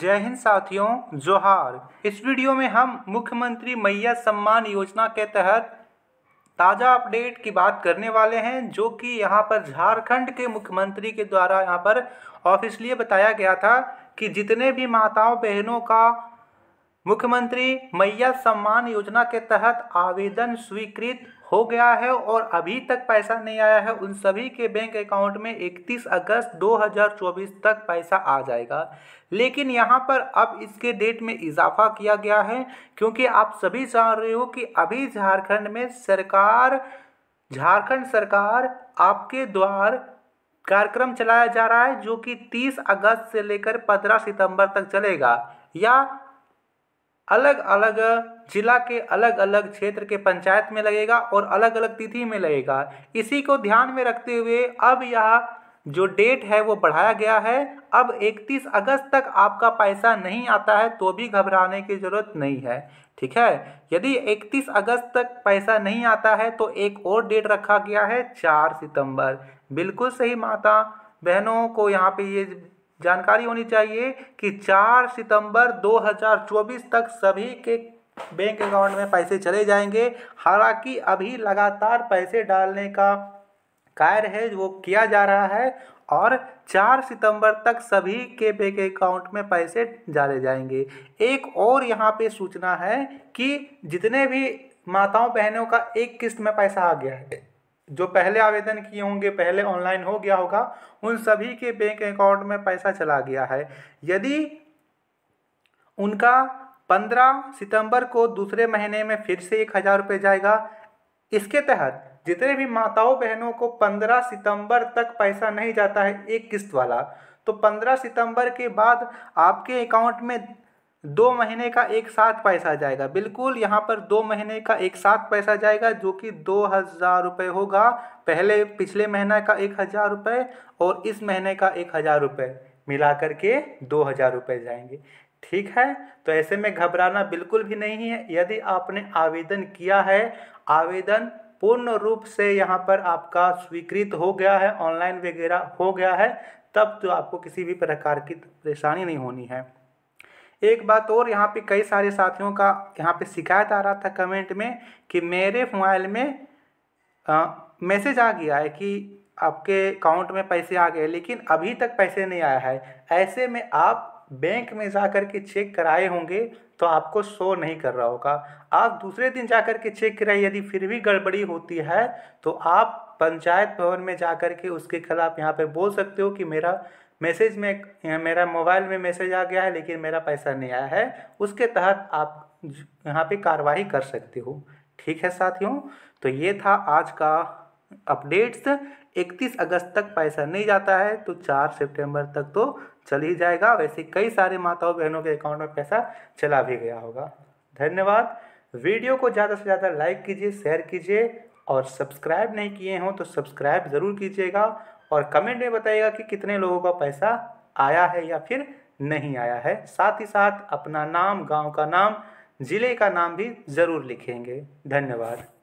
जय हिंद साथियों जोहार इस वीडियो में हम मुख्यमंत्री मैया सम्मान योजना के तहत ताज़ा अपडेट की बात करने वाले हैं जो कि यहाँ पर झारखंड के मुख्यमंत्री के द्वारा यहाँ पर ऑफिसली बताया गया था कि जितने भी माताओं बहनों का मुख्यमंत्री मैया सम्मान योजना के तहत आवेदन स्वीकृत हो गया है और अभी तक पैसा नहीं आया है उन सभी के बैंक अकाउंट में 31 अगस्त 2024 तक पैसा आ जाएगा लेकिन यहाँ पर अब इसके डेट में इजाफा किया गया है क्योंकि आप सभी जान रहे हो कि अभी झारखंड में सरकार झारखंड सरकार आपके द्वार कार्यक्रम चलाया जा रहा है जो कि 30 अगस्त से लेकर 15 सितंबर तक चलेगा या अलग अलग जिला के अलग अलग क्षेत्र के पंचायत में लगेगा और अलग अलग तिथि में लगेगा इसी को ध्यान में रखते हुए अब यह जो डेट है वो बढ़ाया गया है अब 31 अगस्त तक आपका पैसा नहीं आता है तो भी घबराने की ज़रूरत नहीं है ठीक है यदि 31 अगस्त तक पैसा नहीं आता है तो एक और डेट रखा गया है 4 सितंबर बिल्कुल सही माता बहनों को यहाँ पे ये जानकारी होनी चाहिए कि 4 सितंबर 2024 तक सभी के बैंक अकाउंट में पैसे चले जाएंगे हालांकि अभी लगातार पैसे डालने का कार्य है वो किया जा रहा है और 4 सितंबर तक सभी के बैंक अकाउंट में पैसे डाले जाएंगे एक और यहाँ पे सूचना है कि जितने भी माताओं बहनों का एक किस्त में पैसा आ गया है जो पहले आवेदन किए होंगे पहले ऑनलाइन हो गया होगा उन सभी के बैंक अकाउंट में पैसा चला गया है यदि उनका पंद्रह सितंबर को दूसरे महीने में फिर से एक हज़ार रुपये जाएगा इसके तहत जितने भी माताओं बहनों को पंद्रह सितंबर तक पैसा नहीं जाता है एक किस्त वाला तो पंद्रह सितंबर के बाद आपके अकाउंट में दो महीने का एक साथ पैसा जाएगा बिल्कुल यहाँ पर दो महीने का एक साथ पैसा जाएगा जो कि दो हज़ार रुपये होगा पहले पिछले महीने का एक हज़ार रुपये और इस महीने का एक हज़ार रुपये मिला करके दो हज़ार रुपये जाएंगे ठीक है तो ऐसे में घबराना बिल्कुल भी नहीं है यदि आपने आवेदन किया है आवेदन पूर्ण रूप से यहाँ पर आपका स्वीकृत हो गया है ऑनलाइन वगैरह हो गया है तब तो आपको किसी भी प्रकार की परेशानी नहीं होनी है एक बात और यहाँ पे कई सारे साथियों का यहाँ पे शिकायत आ रहा था कमेंट में कि मेरे मोबाइल में मैसेज आ गया है कि आपके अकाउंट में पैसे आ गए लेकिन अभी तक पैसे नहीं आया है ऐसे में आप बैंक में जा कर के चेक कराए होंगे तो आपको शो नहीं कर रहा होगा आप दूसरे दिन जा कर के चेक कराइए यदि फिर भी गड़बड़ी होती है तो आप पंचायत भवन में जा कर के उसके खिलाफ यहाँ पर बोल सकते हो कि मेरा मैसेज में मेरा मोबाइल में मैसेज आ गया है लेकिन मेरा पैसा नहीं आया है उसके तहत आप यहाँ पे कार्रवाई कर सकते हो ठीक है साथियों तो ये था आज का अपडेट्स 31 अगस्त तक पैसा नहीं जाता है तो 4 सितंबर तक तो चल ही जाएगा वैसे कई सारे माताओं बहनों के अकाउंट में पैसा चला भी गया होगा धन्यवाद वीडियो को ज़्यादा से ज़्यादा लाइक कीजिए शेयर कीजिए और सब्सक्राइब नहीं किए हों तो सब्सक्राइब ज़रूर कीजिएगा और कमेंट में बताइएगा कि कितने लोगों का पैसा आया है या फिर नहीं आया है साथ ही साथ अपना नाम गांव का नाम ज़िले का नाम भी ज़रूर लिखेंगे धन्यवाद